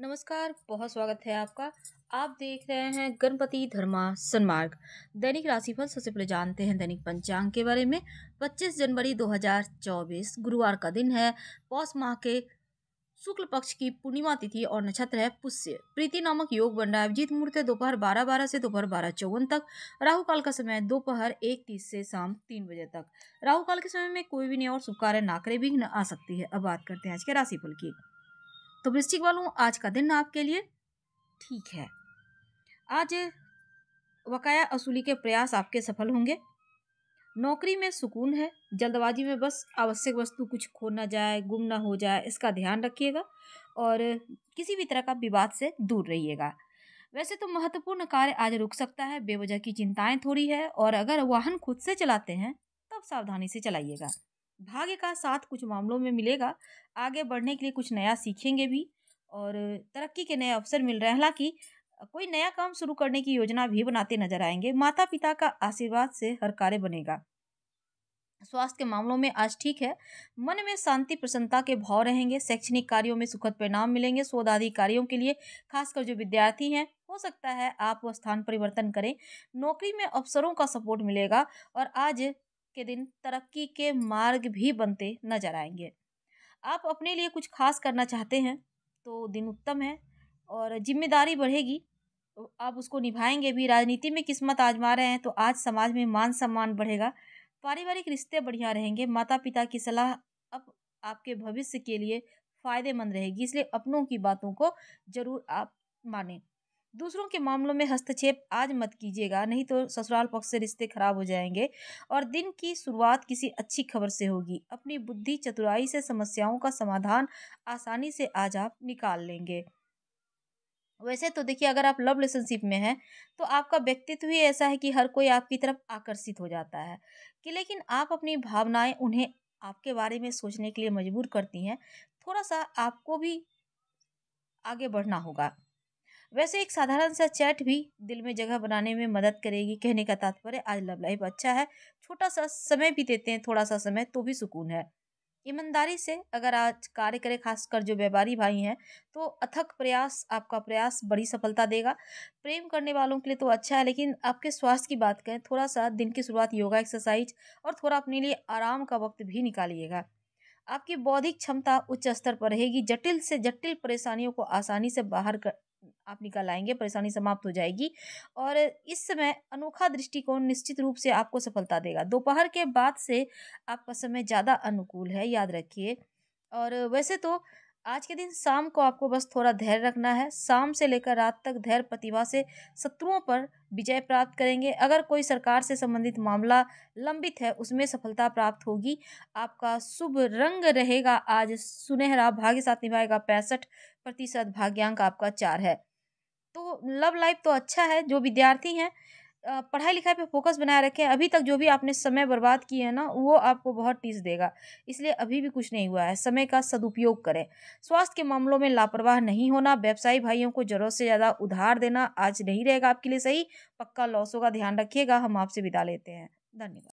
नमस्कार बहुत स्वागत है आपका आप देख रहे हैं गणपति धर्मा सन्मार्ग दैनिक राशिफल सबसे पहले जानते हैं दैनिक पंचांग के बारे में 25 जनवरी 2024 गुरुवार का दिन है पौष माह के शुक्ल पक्ष की पूर्णिमा तिथि और नक्षत्र है पुष्य प्रीति नामक योग बन रहा है अभिजीत मुहूर्त दोपहर बारह बारह से दोपहर बारह चौवन तक राहु काल का समय दोपहर एक तीस से शाम तीन बजे तक राहु काल के समय में कोई भी नहीं और शुभ कार्य नाकरे भी न आ सकती है अब बात करते हैं आज के राशिफल की तो वृश्चिक वालों आज का दिन आपके लिए ठीक है आज वकाया असूली के प्रयास आपके सफल होंगे नौकरी में सुकून है जल्दबाजी में बस आवश्यक वस्तु कुछ खो ना जाए गुम ना हो जाए इसका ध्यान रखिएगा और किसी भी तरह का विवाद से दूर रहिएगा वैसे तो महत्वपूर्ण कार्य आज रुक सकता है बेवजह की चिंताएं थोड़ी है और अगर वाहन खुद से चलाते हैं तब सावधानी से चलाइएगा भाग्य का साथ कुछ मामलों में मिलेगा आगे बढ़ने के लिए कुछ नया सीखेंगे भी और तरक्की के नए अवसर मिल रहे हैं हालांकि कोई नया काम शुरू करने की योजना भी बनाते नजर आएंगे माता पिता का आशीर्वाद से हर कार्य बनेगा स्वास्थ्य के मामलों में आज ठीक है मन में शांति प्रसन्नता के भाव रहेंगे शैक्षणिक कार्यों में सुखद परिणाम मिलेंगे शोध आदि कार्यों के लिए खासकर जो विद्यार्थी हैं हो सकता है आप स्थान परिवर्तन करें नौकरी में अवसरों का सपोर्ट मिलेगा और आज के दिन तरक्की के मार्ग भी बनते नजर आएंगे आप अपने लिए कुछ खास करना चाहते हैं तो दिन उत्तम है और जिम्मेदारी बढ़ेगी आप उसको निभाएंगे भी राजनीति में किस्मत आजमा रहे हैं तो आज समाज में मान सम्मान बढ़ेगा पारिवारिक रिश्ते बढ़िया रहेंगे माता पिता की सलाह अब आपके भविष्य के लिए फ़ायदेमंद रहेगी इसलिए अपनों की बातों को ज़रूर आप माने दूसरों के मामलों में हस्तक्षेप आज मत कीजिएगा नहीं तो ससुराल पक्ष से रिश्ते खराब हो जाएंगे और दिन की शुरुआत किसी अच्छी खबर से होगी अपनी बुद्धि चतुराई से समस्याओं का समाधान आसानी से आज आप निकाल लेंगे वैसे तो देखिए अगर आप लव रिलेशनशिप में हैं तो आपका व्यक्तित्व ही ऐसा है कि हर कोई आपकी तरफ आकर्षित हो जाता है कि लेकिन आप अपनी भावनाएं उन्हें आपके बारे में सोचने के लिए मजबूर करती हैं थोड़ा सा आपको भी आगे बढ़ना होगा वैसे एक साधारण सा चैट भी दिल में जगह बनाने में मदद करेगी कहने का तात्पर्य आज लव लाइफ अच्छा है छोटा सा समय भी देते हैं थोड़ा सा समय तो भी सुकून है ईमानदारी से अगर आज कार्य करें खासकर जो व्यापारी भाई हैं तो अथक प्रयास आपका प्रयास बड़ी सफलता देगा प्रेम करने वालों के लिए तो अच्छा है लेकिन आपके स्वास्थ्य की बात करें थोड़ा सा दिन की शुरुआत योगा एक्सरसाइज और थोड़ा अपने लिए आराम का वक्त भी निकालिएगा आपकी बौद्धिक क्षमता उच्च स्तर पर रहेगी जटिल से जटिल परेशानियों को आसानी से बाहर कर आप निकल आएंगे परेशानी समाप्त हो जाएगी और इस समय अनोखा दृष्टिकोण निश्चित रूप से आपको सफलता देगा दोपहर के बाद से आपका समय ज़्यादा अनुकूल है याद रखिए और वैसे तो आज के दिन शाम को आपको बस थोड़ा धैर्य रखना है शाम से लेकर रात तक धैर्य प्रतिभा से शत्रुओं पर विजय प्राप्त करेंगे अगर कोई सरकार से संबंधित मामला लंबित है उसमें सफलता प्राप्त होगी आपका शुभ रंग रहेगा आज सुनहरा भाग्य साथ निभाएगा पैंसठ प्रतिशत भाग्यांक आपका चार है तो लव लाइफ तो अच्छा है जो विद्यार्थी हैं पढ़ाई लिखाई पे फोकस बनाए रखें अभी तक जो भी आपने समय बर्बाद किए हैं ना वो आपको बहुत टीस देगा इसलिए अभी भी कुछ नहीं हुआ है समय का सदुपयोग करें स्वास्थ्य के मामलों में लापरवाह नहीं होना व्यवसायी भाइयों को ज़रूरत से ज़्यादा उधार देना आज नहीं रहेगा आपके लिए सही पक्का लॉसों का ध्यान रखिएगा हम आपसे विदा लेते हैं धन्यवाद